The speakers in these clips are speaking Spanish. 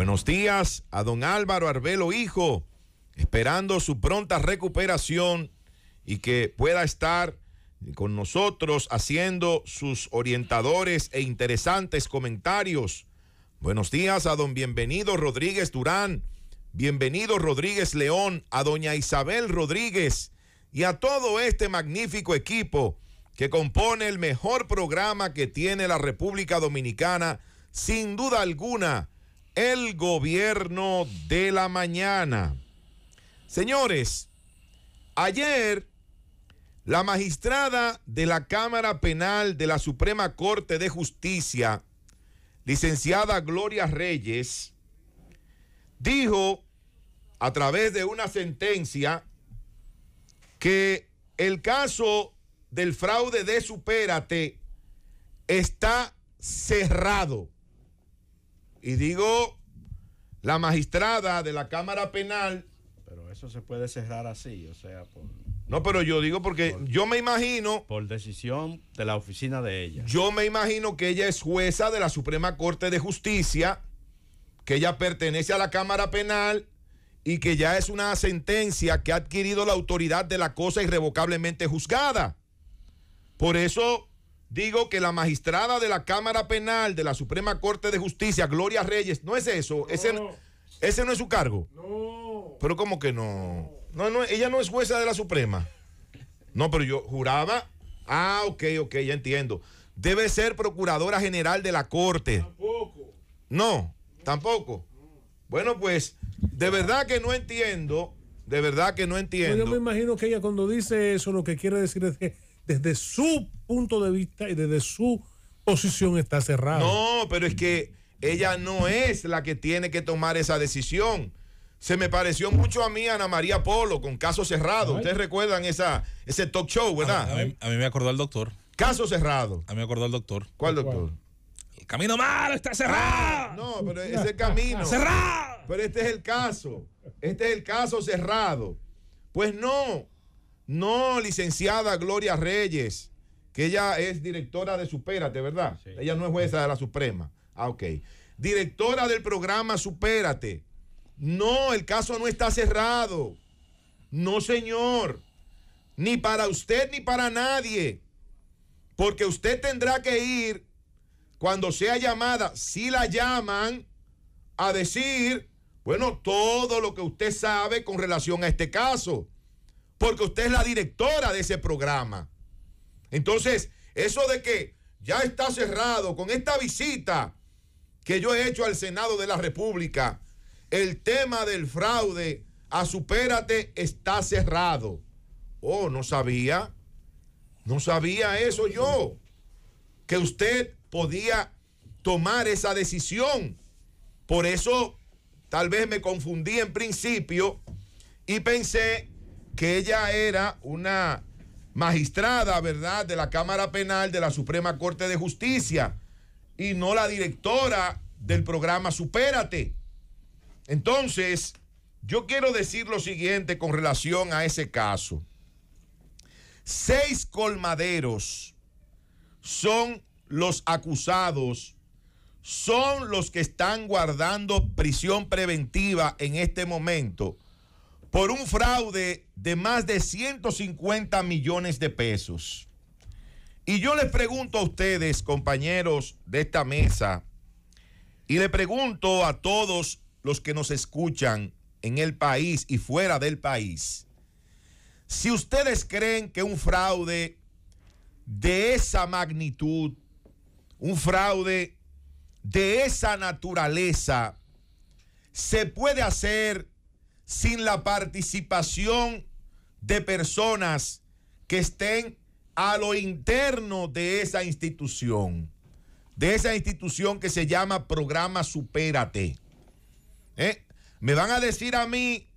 Buenos días a don Álvaro Arbelo Hijo, esperando su pronta recuperación y que pueda estar con nosotros haciendo sus orientadores e interesantes comentarios. Buenos días a don Bienvenido Rodríguez Durán, bienvenido Rodríguez León, a doña Isabel Rodríguez y a todo este magnífico equipo que compone el mejor programa que tiene la República Dominicana, sin duda alguna el gobierno de la mañana. Señores, ayer la magistrada de la Cámara Penal de la Suprema Corte de Justicia, licenciada Gloria Reyes, dijo a través de una sentencia que el caso del fraude de Supérate está cerrado. Y digo la magistrada de la Cámara Penal. Pero eso se puede cerrar así, o sea, por... No, pero yo digo porque yo me imagino... Por decisión de la oficina de ella. Yo me imagino que ella es jueza de la Suprema Corte de Justicia, que ella pertenece a la Cámara Penal y que ya es una sentencia que ha adquirido la autoridad de la cosa irrevocablemente juzgada. Por eso Digo que la magistrada de la Cámara Penal de la Suprema Corte de Justicia, Gloria Reyes, no es eso, Ese, no es su cargo. No. Pero como que no? No, no, ella no es jueza de la Suprema. No, pero yo juraba. Ah, ok, ok, ya entiendo. Debe ser procuradora general de la Corte. Tampoco. No, tampoco. Bueno, pues, de verdad que no entiendo. De verdad que no pues entiendo. yo me imagino que ella cuando dice eso lo que quiere decir es que desde su punto de vista y desde su posición está cerrado. No, pero es que ella no es la que tiene que tomar esa decisión. Se me pareció mucho a mí Ana María Polo con Caso Cerrado. Ustedes recuerdan esa, ese talk show, ¿verdad? A, mí, me acordó el doctor. Caso Cerrado. A mí me acordó el doctor. ¿Cuál doctor? El camino malo está cerrado. no, pero es el camino. Cerrado. Pero este es el caso. Este es el caso cerrado. Pues no, no, licenciada Gloria Reyes, que ella es directora de Supérate, ¿verdad? Ella no es jueza de la Suprema. Ah, ok. Directora del programa Supérate. No, el caso no está cerrado. No, señor. Ni para usted ni para nadie. Porque usted tendrá que ir cuando sea llamada, si la llaman, a decir, bueno, todo lo que usted sabe con relación a este caso porque usted es la directora de ese programa. Entonces, eso de que ya está cerrado con esta visita que yo he hecho al Senado de la República, el tema del fraude a Supérate está cerrado. Oh, no sabía. No sabía eso yo. Que usted podía tomar esa decisión. Por eso tal vez me confundí en principio y pensé que ella era una magistrada, ¿verdad?, de la Cámara Penal de la Suprema Corte de Justicia y no la directora del programa Supérate. Entonces, yo quiero decir lo siguiente con relación a ese caso. Seis colmaderos son los acusados, son los que están guardando prisión preventiva en este momento por un fraude de más de 150 millones de pesos. Y yo les pregunto a ustedes, compañeros de esta mesa, y le pregunto a todos los que nos escuchan en el país y fuera del país, si ustedes creen que un fraude de esa magnitud, un fraude de esa naturaleza, se puede hacer sin la participación de personas que estén a lo interno de esa institución, de esa institución que se llama Programa Supérate. ¿Eh? Me van a decir a mí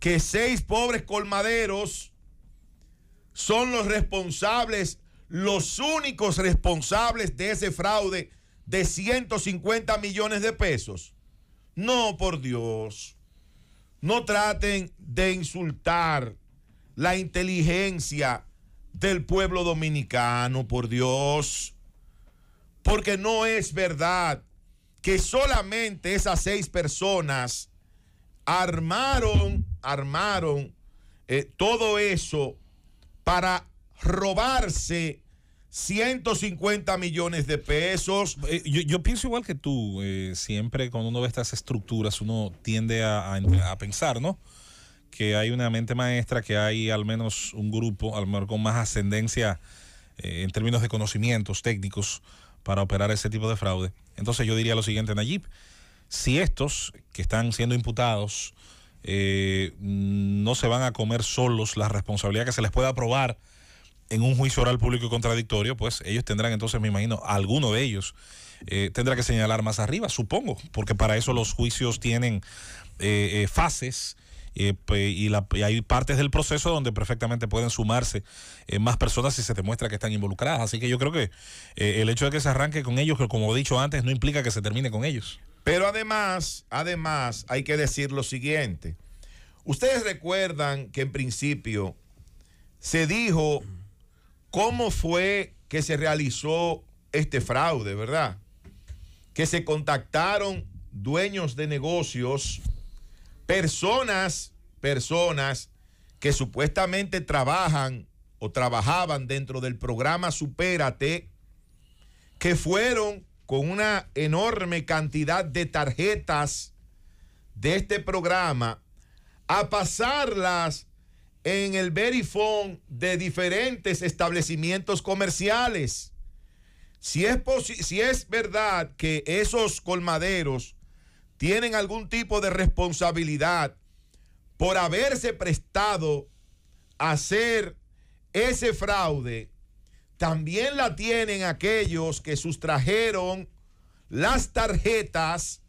que seis pobres colmaderos son los responsables, los únicos responsables de ese fraude de 150 millones de pesos. No, por Dios. No traten de insultar la inteligencia del pueblo dominicano, por Dios. Porque no es verdad que solamente esas seis personas armaron, armaron eh, todo eso para robarse 150 millones de pesos. Eh, yo, pienso igual que tú, eh, siempre cuando uno ve estas estructuras uno tiende a, pensar, ¿no? Que hay una mente maestra, que hay al menos un grupo, al mejor con más ascendencia eh, en términos de conocimientos técnicos para operar ese tipo de fraude. Entonces yo diría lo siguiente, Nayib, si estos que están siendo imputados no se van a comer solos la responsabilidad que se les pueda probar, en un juicio oral público contradictorio, pues ellos tendrán entonces, me imagino, alguno de ellos eh, tendrá que señalar más arriba, supongo, porque para eso los juicios tienen eh, eh, fases. Y, hay partes del proceso donde perfectamente pueden sumarse más personas si se demuestra que están involucradas. Así que yo creo que el hecho de que se arranque con ellos, como he dicho antes, no implica que se termine con ellos. Pero además, además hay que decir lo siguiente. Ustedes recuerdan que en principio se dijo cómo fue que se realizó este fraude, ¿verdad? Que se contactaron dueños de negocios, personas, personas que supuestamente trabajan o trabajaban dentro del programa Supérate, que fueron con una enorme cantidad de tarjetas de este programa a pasarlas en el verifón de diferentes establecimientos comerciales. Si es, si es verdad que esos colmaderos tienen algún tipo de responsabilidad por haberse prestado a hacer ese fraude, también la tienen aquellos que sustrajeron las tarjetas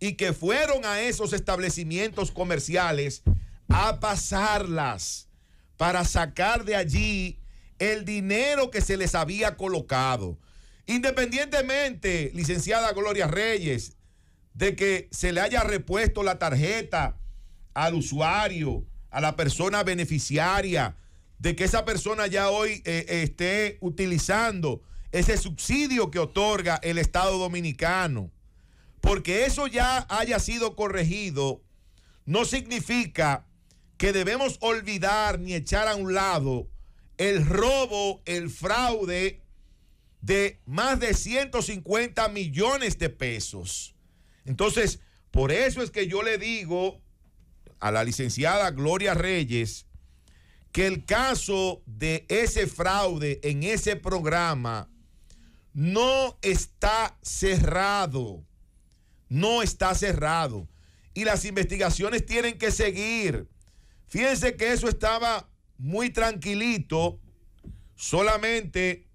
y que fueron a esos establecimientos comerciales a pasarlas para sacar de allí el dinero que se les había colocado. Independientemente, licenciada Gloria Reyes, de que se le haya repuesto la tarjeta al usuario, a la persona beneficiaria, de que esa persona ya hoy eh, esté utilizando ese subsidio que otorga el Estado Dominicano. Porque eso ya haya sido corregido no significa que debemos olvidar ni echar a un lado el robo, el fraude de más de 150 millones de pesos. Entonces, por eso es que yo le digo a la licenciada Gloria Reyes que el caso de ese fraude en ese programa no está cerrado. No está cerrado. Y las investigaciones tienen que seguir. Fíjense que eso estaba muy tranquilito, solamente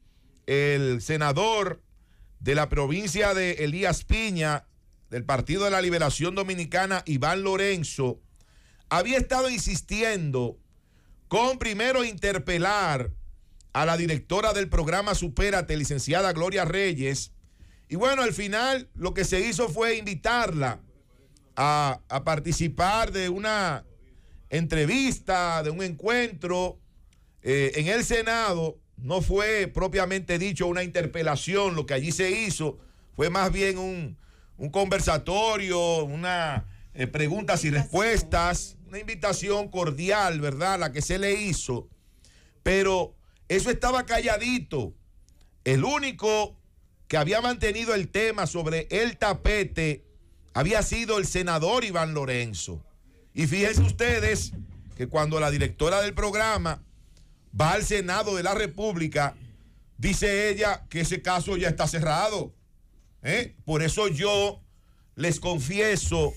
el senador de la provincia de Elías Piña, del Partido de la Liberación Dominicana, Iván Lorenzo, había estado insistiendo con primero interpelar a la directora del programa Superate, licenciada Gloria Reyes, y bueno, al final lo que se hizo fue invitarla a participar de una entrevista, de un encuentro eh, en el Senado. No fue propiamente dicho una interpelación, lo que allí se hizo fue más bien un, conversatorio, una eh, preguntas y respuestas, una invitación cordial, ¿verdad? La que se le hizo. Pero eso estaba calladito. El único que había mantenido el tema sobre el tapete había sido el senador Iván Lorenzo. Y fíjense ustedes que cuando la directora del programa va al Senado de la República, dice ella que ese caso ya está cerrado. ¿eh? Por eso yo les confieso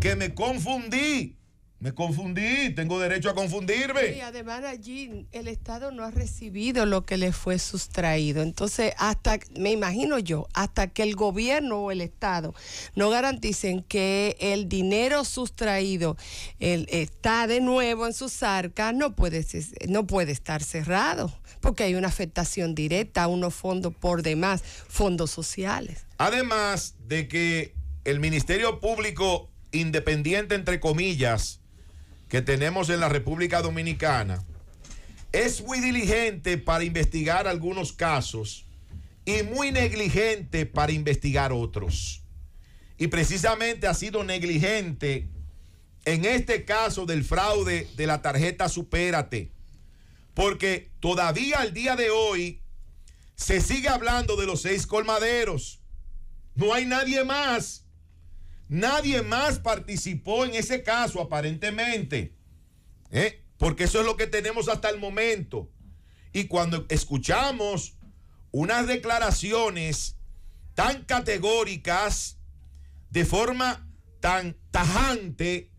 que me confundí me confundí, tengo derecho a confundirme. Y además allí el Estado no ha recibido lo que le fue sustraído. Entonces, hasta, me imagino yo, hasta que el gobierno o el Estado no garanticen que el dinero sustraído está de nuevo en sus arcas, no puede, no puede estar cerrado, porque hay una afectación directa a unos fondos por demás, fondos sociales. Además de que el Ministerio Público Independiente, entre comillas, que tenemos en la República Dominicana es muy diligente para investigar algunos casos y muy negligente para investigar otros. Y precisamente ha sido negligente en este caso del fraude de la tarjeta Supérate, porque todavía al día de hoy se sigue hablando de los seis colmaderos. No hay nadie más Nadie más participó en ese caso, aparentemente. ¿eh? Porque eso es lo que tenemos hasta el momento. Y cuando escuchamos unas declaraciones tan categóricas, de forma tan tajante,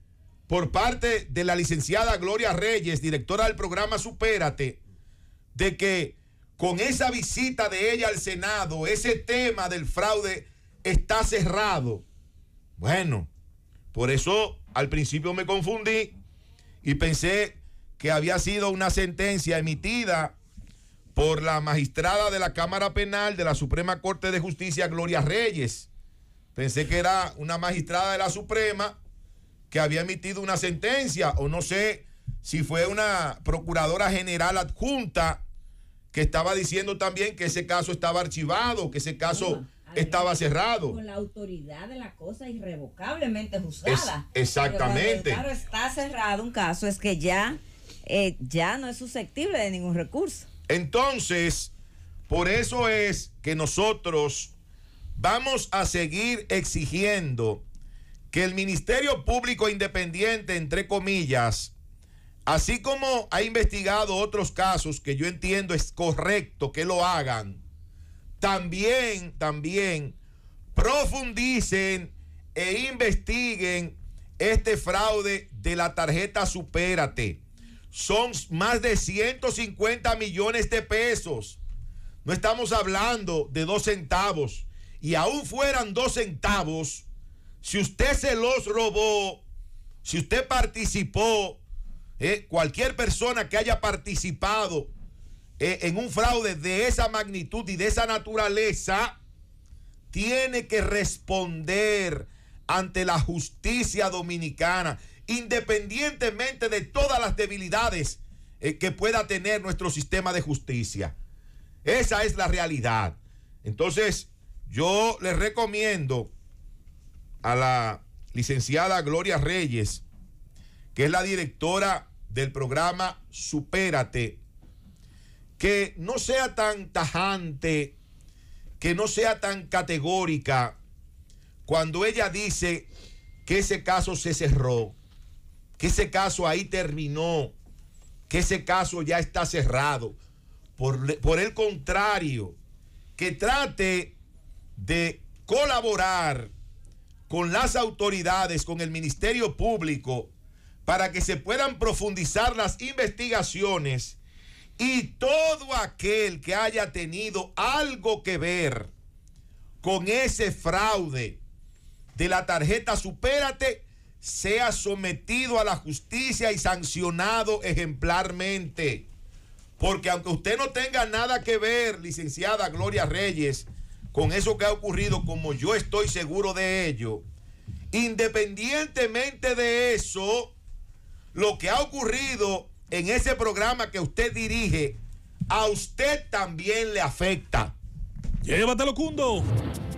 por parte de la licenciada Gloria Reyes, directora del programa Supérate, de que con esa visita de ella al Senado, ese tema del fraude está cerrado bueno, por eso al principio me confundí y pensé que había sido una sentencia emitida por la magistrada de la Cámara Penal de la Suprema Corte de Justicia, Gloria Reyes. Pensé que era una magistrada de la Suprema que había emitido una sentencia, o no sé si fue una procuradora general adjunta que estaba diciendo también que ese caso estaba archivado, que ese caso estaba cerrado. Con la autoridad de la cosa irrevocablemente juzgada. exactamente. Claro, está cerrado un caso, es que ya, eh, ya no es susceptible de ningún recurso. Entonces, por eso es que nosotros vamos a seguir exigiendo que el Ministerio Público Independiente, entre comillas, así como ha investigado otros casos que yo entiendo es correcto que lo hagan, también, también profundicen e investiguen este fraude de la tarjeta Supérate. Son más de 150 millones de pesos. No estamos hablando de dos centavos. Y aún fueran dos centavos, si usted se los robó, si usted participó, eh, cualquier persona que haya participado eh, en un fraude de esa magnitud y de esa naturaleza, tiene que responder ante la justicia dominicana, independientemente de todas las debilidades eh, que pueda tener nuestro sistema de justicia. Esa es la realidad. Entonces, yo les recomiendo a la licenciada Gloria Reyes, que es la directora del programa Supérate que no sea tan tajante, que no sea tan categórica cuando ella dice que ese caso se cerró, que ese caso ahí terminó, que ese caso ya está cerrado. Por, el contrario, que trate de colaborar con las autoridades, con el Ministerio Público, para que se puedan profundizar las investigaciones y todo aquel que haya tenido algo que ver con ese fraude de la tarjeta Supérate sea sometido a la justicia y sancionado ejemplarmente. Porque aunque usted no tenga nada que ver, licenciada Gloria Reyes, con eso que ha ocurrido, como yo estoy seguro de ello, independientemente de eso, lo que ha ocurrido en ese programa que usted dirige, a usted también le afecta. Llévatelo, Cundo.